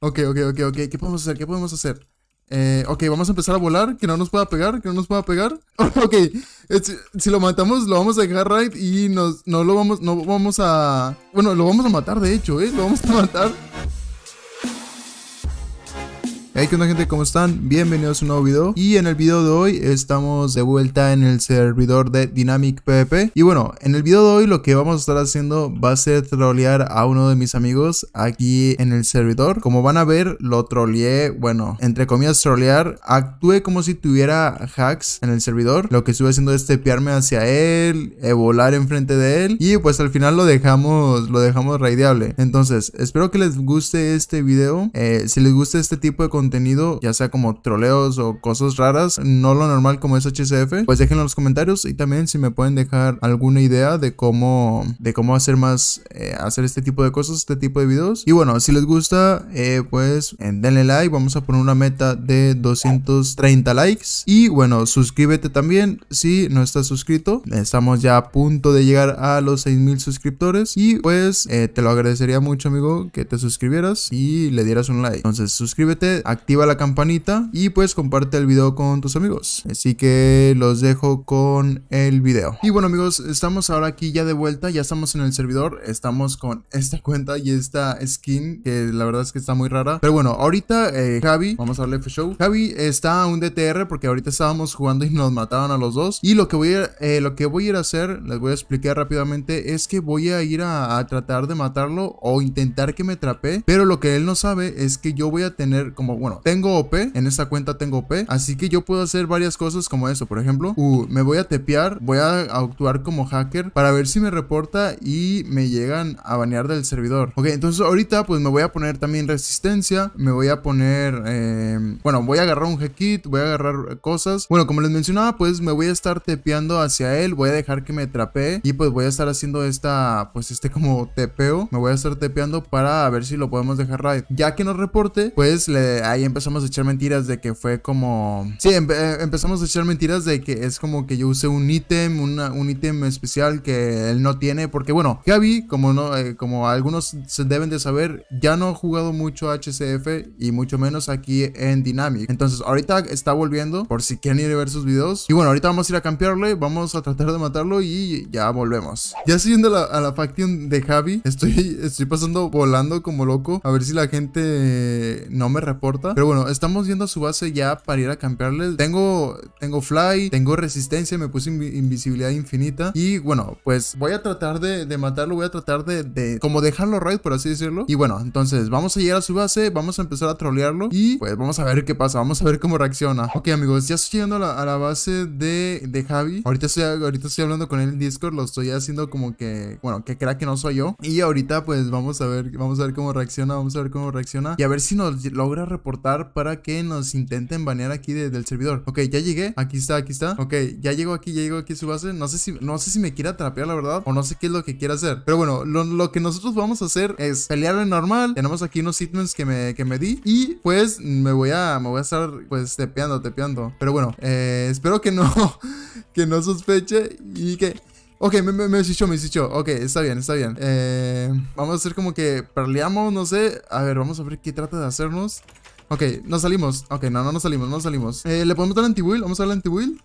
Ok, ok, ok, ok. ¿Qué podemos hacer? ¿Qué podemos hacer? Eh, ok, vamos a empezar a volar. Que no nos pueda pegar, que no nos pueda pegar. ok, si, lo matamos, lo vamos a dejar right y nos, no lo vamos, no vamos a... Bueno, lo vamos a matar, de hecho, ¿eh? Lo vamos a matar. Hey ¿qué onda gente, ¿cómo están? Bienvenidos a un nuevo video y en el video de hoy estamos de vuelta en el servidor de Dynamic PvP y bueno, en el video de hoy lo que vamos a estar haciendo va a ser trolear a uno de mis amigos aquí en el servidor, como van a ver lo troleé, bueno, entre comillas trolear, actué como si tuviera hacks en el servidor, lo que estuve haciendo es tepearme hacia él, eh, volar enfrente de él y pues al final lo dejamos, lo dejamos raideable, entonces espero que les guste este video, eh, si les gusta este tipo de contenido contenido, ya sea como troleos o cosas raras, no lo normal como es HCF, pues déjenlo en los comentarios y también si me pueden dejar alguna idea de cómo, de cómo hacer más, eh, hacer este tipo de cosas, este tipo de videos. Y bueno, si les gusta, eh, pues denle like, vamos a poner una meta de 230 likes. Y bueno, suscríbete también si no estás suscrito. Estamos ya a punto de llegar a los 6000 suscriptores y pues eh, te lo agradecería mucho amigo que te suscribieras y le dieras un like. Entonces suscríbete, activa la campanita y pues comparte el video con tus amigos. Así que los dejo con el video. Y bueno amigos, estamos ahora aquí ya de vuelta, ya estamos en el servidor, estamos con esta cuenta y esta skin que la verdad es que está muy rara. Pero bueno, ahorita eh, Javi, vamos a darle F-Show. Javi está a un DTR porque ahorita estábamos jugando y nos mataban a los dos. Y lo que voy a, eh, lo que voy a ir a hacer, les voy a explicar rápidamente, es que voy a ir a, tratar de matarlo o intentar que me trape. Pero lo que él no sabe es que yo voy a tener como bueno, tengo OP, en esta cuenta tengo OP, así que yo puedo hacer varias cosas como eso, por ejemplo, me voy a tepear, voy a actuar como hacker para ver si me reporta y me llegan a banear del servidor. Ok, entonces ahorita pues me voy a poner también resistencia, me voy a poner, bueno, voy a agarrar un hackit, voy a agarrar cosas. Bueno, como les mencionaba, pues me voy a estar tepeando hacia él, voy a dejar que me trapee y pues voy a estar haciendo esta, pues este como tepeo, me voy a estar tepeando para ver si lo podemos dejar raid. Ya que nos reporte, pues le ahí empezamos a echar mentiras de que fue como... Sí, eh, empezamos a echar mentiras de que es como que yo usé un ítem, un ítem especial que él no tiene. Porque bueno, Javi como, no, eh, como algunos se deben de saber, ya no ha jugado mucho HCF y mucho menos aquí en Dynamic. Entonces ahorita está volviendo por si quieren ir a ver sus videos. Y bueno, ahorita vamos a ir a campearle, vamos a tratar de matarlo y ya volvemos. Ya siguiendo a la faction de Javi, estoy, estoy pasando volando como loco. A ver si la gente no me reporta pero bueno, estamos yendo a su base ya para ir a campearles. Tengo, tengo fly, tengo resistencia, me puse invisibilidad infinita. Y bueno, pues voy a tratar de, matarlo, voy a tratar de, de como dejarlo raid, por así decirlo. Y bueno, entonces vamos a llegar a su base, vamos a empezar a trolearlo y pues vamos a ver qué pasa, vamos a ver cómo reacciona. Ok amigos, ya estoy llegando a la, base de, Javi. Ahorita estoy, ahorita estoy hablando con él en Discord, lo estoy haciendo como que, bueno, que crea que no soy yo. Y ahorita pues vamos a ver, vamos a ver cómo reacciona, vamos a ver cómo reacciona y a ver si nos logra reportar para que nos intenten banear aquí del servidor. Ok, ya llegué. Aquí está, aquí está. Ok, ya llego aquí, ya llego aquí a su base. No sé si, no sé si me quiere atrapear, la verdad. O no sé qué es lo que quiera hacer. Pero bueno, lo, que nosotros vamos a hacer es pelear en normal. Tenemos aquí unos hitmans que me, que me di. Y pues me voy a, me voy a estar pues tepeando, tepeando. Pero bueno, eh, espero que no, que no sospeche y que... Ok, me, me, me deshichó, me Ok, está bien, está bien. Eh, vamos a hacer como que peleamos, no sé. A ver, vamos a ver qué trata de hacernos. Ok, nos salimos. Ok, no, no nos salimos, no nos salimos. Eh, ¿Le podemos dar anti-wheel? Vamos a darle anti-wheel.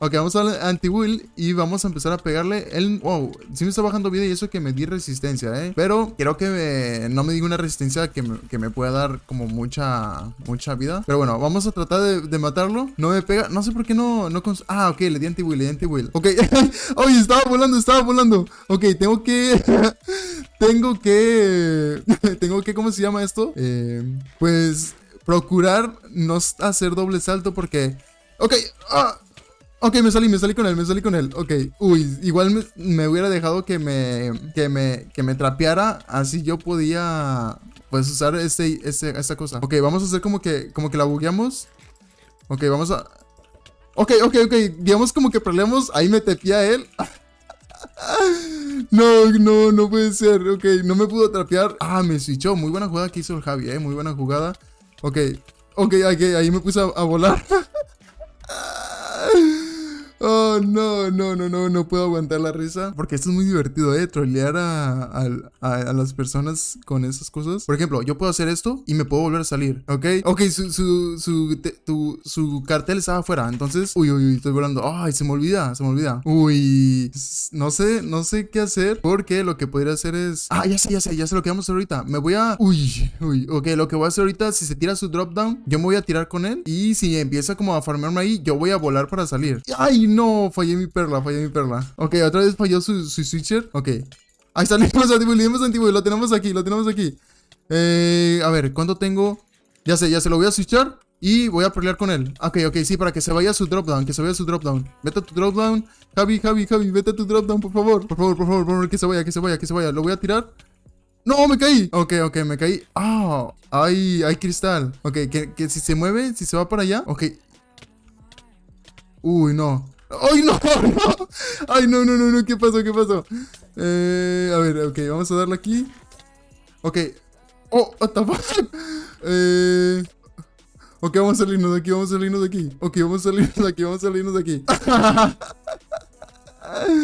Ok, vamos a darle anti will y vamos a empezar a pegarle el... Wow, sí me está bajando vida y eso que me di resistencia, eh. Pero creo que no me di una resistencia que me, pueda dar como mucha mucha vida. Pero bueno, vamos a tratar de, matarlo. No me pega... No sé por qué no... no Ah, ok, le di anti will le di anti will Ok, oye, estaba volando, estaba volando. Ok, tengo que... tengo que... tengo que... ¿Cómo se llama esto? Eh, pues procurar no hacer doble salto porque... Ok, ah, ok, me salí, me salí con él, me salí con él. Ok, uy, igual me, hubiera dejado que me, que me, que me trapeara, así yo podía, pues, usar este, esa este, cosa. Ok, vamos a hacer como que, como que la bugueamos. Ok, vamos a... Ok, ok, ok, digamos como que probemos ahí me tepía él. No, no, no puede ser. Ok, no me pudo trapear. Ah, me switchó. Muy buena jugada que hizo el Javi, eh. Muy buena jugada. Ok, ok, okay ahí me puse a volar. Oh, no, no, no, no, no puedo aguantar la risa. Porque esto es muy divertido, ¿eh? Trolear a, a, las personas con esas cosas. Por ejemplo, yo puedo hacer esto y me puedo volver a salir, ¿ok? Ok, su, su, su, su cartel estaba afuera, entonces... Uy, uy, uy, estoy volando. Ay, se me olvida, se me olvida. Uy, no sé, no sé qué hacer. Porque lo que podría hacer es... Ah, ya sé, ya sé, ya sé lo que vamos a hacer ahorita. Me voy a... Uy, uy, ok, lo que voy a hacer ahorita, si se tira su drop down, yo me voy a tirar con él. Y si empieza como a farmearme ahí, yo voy a volar para salir. Ay, no! Fallé mi perla, fallé mi perla. Ok, otra vez falló su, switcher. Ok. Ahí está, el mismo antiguo, lo tenemos aquí, lo tenemos aquí. Eh, a ver, ¿cuánto tengo? Ya sé, ya se lo voy a switchar y voy a pelear con él. Ok, ok, sí, para que se vaya su drop down, que se vaya su drop down. Vete tu drop down. Javi, Javi, Javi, vete tu drop por favor. Por favor, por favor, por favor, que se vaya, que se vaya, que se vaya. Lo voy a tirar. ¡No, me caí! Ok, ok, me caí. ¡Ah! ¡Ay, hay cristal! Ok, que, que si se mueve, si se va para allá. Ok. Uy, no. ¡Ay, no, no! ¡Ay, no, no, no, no! ¿Qué pasó? ¿Qué pasó? Eh, a ver, ok, vamos a darle aquí. Ok. ¡Oh, what the fuck? Eh... Ok, vamos a salirnos de aquí, vamos a salirnos de aquí. Ok, vamos a salirnos de aquí, vamos a salirnos de aquí.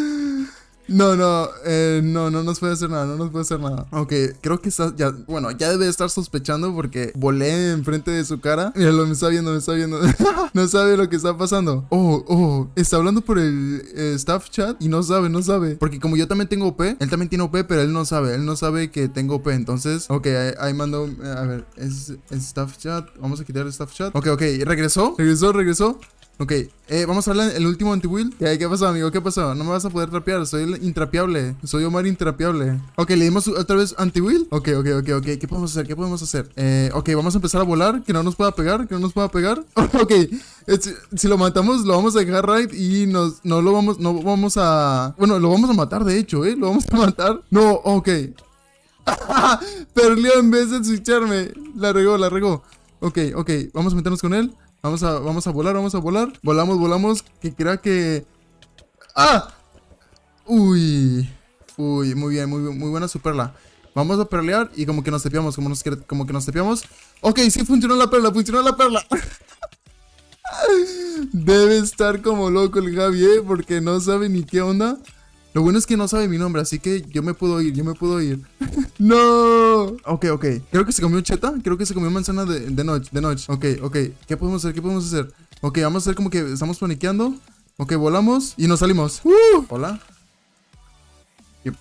No, no, eh, no, no nos puede hacer nada, no nos puede hacer nada. Aunque creo que está, ya, bueno, ya debe estar sospechando porque volé enfrente de su cara. lo me está viendo, me está viendo. no sabe lo que está pasando. Oh, oh, está hablando por el eh, staff chat y no sabe, no sabe. Porque como yo también tengo OP, él también tiene OP, pero él no sabe, él no sabe que tengo OP. Entonces, ok, ahí, mandó, mando, eh, a ver, es, es staff chat. Vamos a quitar el staff chat. Ok, ok, regresó, regresó, regresó. Ok, eh, vamos a hablar el último anti-will. ¿Qué pasó, amigo? ¿Qué pasó? No me vas a poder trapear, soy intrapeable. Soy Omar intrapeable. Ok, le dimos otra vez anti-will. Ok, ok, ok, ok. ¿Qué podemos hacer? ¿Qué podemos hacer? Eh, ok, vamos a empezar a volar. Que no nos pueda pegar, que no nos pueda pegar. ok, eh, si, lo matamos, lo vamos a dejar right y nos, no lo vamos, no vamos a... Bueno, lo vamos a matar, de hecho, ¿eh? Lo vamos a matar. No, ok. Perdió en vez de switcharme. La regó, la regó. Ok, ok, vamos a meternos con él. Vamos a, vamos a volar, vamos a volar. Volamos, volamos. Que crea que. ¡Ah! Uy. Uy, muy bien, muy, muy buena su perla. Vamos a perlear y como que nos tepeamos, como, nos, como que nos tepeamos. Ok, sí funcionó la perla, funcionó la perla. Debe estar como loco el Javier ¿eh? Porque no sabe ni qué onda. Lo bueno es que no sabe mi nombre, así que yo me puedo ir, yo me puedo ir. ¡No! Ok, ok. Creo que se comió cheta. Creo que se comió manzana de, noche, de noche. Ok, ok. ¿Qué podemos hacer? ¿Qué podemos hacer? Ok, vamos a hacer como que estamos paniqueando. Ok, volamos y nos salimos. ¡Uh! Hola.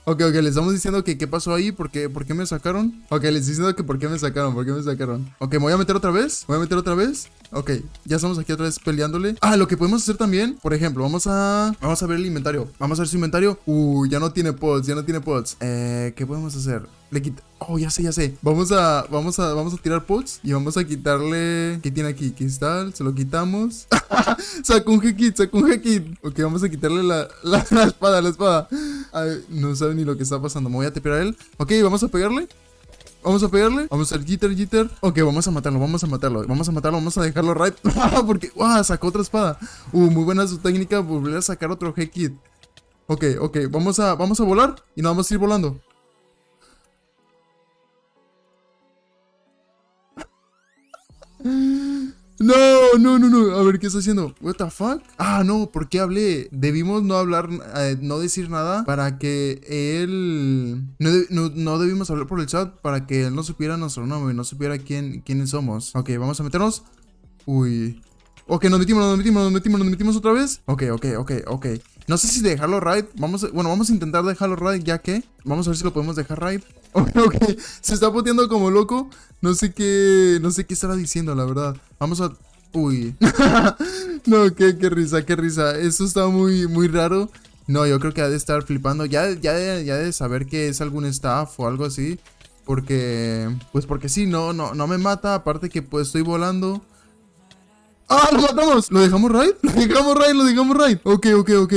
Ok, ok, les estamos diciendo que qué pasó ahí, ¿Por qué, me sacaron. Ok, les estoy diciendo que por qué me sacaron, por qué me sacaron. Ok, me voy a meter otra vez, voy a meter otra vez. Ok, ya estamos aquí otra vez peleándole. Ah, lo que podemos hacer también, por ejemplo, vamos a vamos a ver el inventario. Vamos a ver su inventario. Uh, ya no tiene pods, ya no tiene pods. Eh, ¿qué podemos hacer? Le quita. Oh, ya sé, ya sé. Vamos a, vamos a, vamos a tirar pods y vamos a quitarle. ¿Qué tiene aquí? Cristal. Se lo quitamos. sacó un hekit, sacó un Ok, vamos a quitarle la, la espada, la espada no sabe ni lo que está pasando. Me voy a tepear a él. Ok, vamos a pegarle. Vamos a pegarle. Vamos a hacer jitter, jitter. Ok, vamos a matarlo, vamos a matarlo. Vamos a matarlo, vamos a dejarlo right. Ah, porque, Ah, sacó otra espada. Uh, muy buena su técnica. Volver a sacar otro G-Kit. Ok, ok. Vamos a, vamos a volar y vamos a ir volando. ¡No! no, no, no. A ver, ¿qué está haciendo? What the fuck? Ah, no, ¿por qué hablé? Debimos no hablar, eh, no decir nada para que él... No, debimos hablar por el chat para que él no supiera nuestro nombre, no supiera quién, quiénes somos. Ok, vamos a meternos. Uy. Ok, nos metimos, nos metimos, nos metimos, nos metimos otra vez. Ok, ok, ok, ok. No sé si dejarlo right. Vamos bueno, vamos a intentar dejarlo right ya que... Vamos a ver si lo podemos dejar right. Ok, ok. Se está puteando como loco. No sé qué... No sé qué estará diciendo, la verdad. Vamos a Uy. no, qué, risa, qué risa. Eso está muy, muy raro. No, yo creo que ha de estar flipando. Ya, ya, ya de saber que es algún staff o algo así. Porque. Pues porque sí, no, no, no me mata. Aparte que pues estoy volando. ¡Ah! ¡Lo matamos! ¿Lo dejamos raid? ¡Lo dejamos raid! ¡Lo dejamos raid! Right? Ok, ok, ok.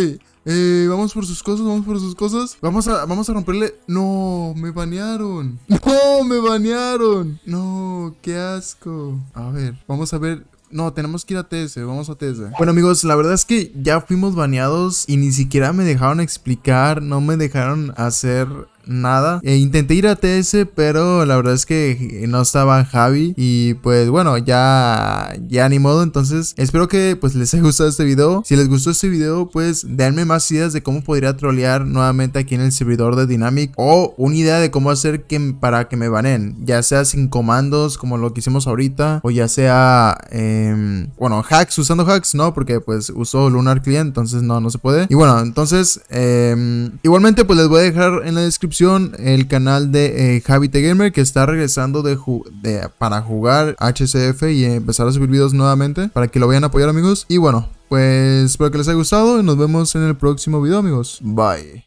Eh, vamos por sus cosas, vamos por sus cosas. Vamos a, vamos a romperle. No, me banearon. No, me banearon. No, qué asco. A ver, vamos a ver no, tenemos que ir a TS, vamos a TS. Bueno amigos, la verdad es que ya fuimos baneados y ni siquiera me dejaron explicar, no me dejaron hacer nada. Eh, intenté ir a TS, pero la verdad es que no estaba Javi. Y pues bueno, ya, ya ni modo. Entonces, espero que pues les haya gustado este video. Si les gustó este video, pues denme más ideas de cómo podría trolear nuevamente aquí en el servidor de Dynamic. O una idea de cómo hacer que, para que me banen. Ya sea sin comandos, como lo que hicimos ahorita. O ya sea, em, bueno, hacks, usando hacks, no, porque pues usó Lunar Client. Entonces no, no se puede. Y bueno, entonces, em, igualmente pues les voy a dejar en la descripción el canal de eh, Javi Gamer que está regresando para jugar HCF y empezar a subir videos nuevamente para que lo vayan a apoyar amigos. Y bueno, pues espero que les haya gustado y nos vemos en el próximo video amigos. Bye.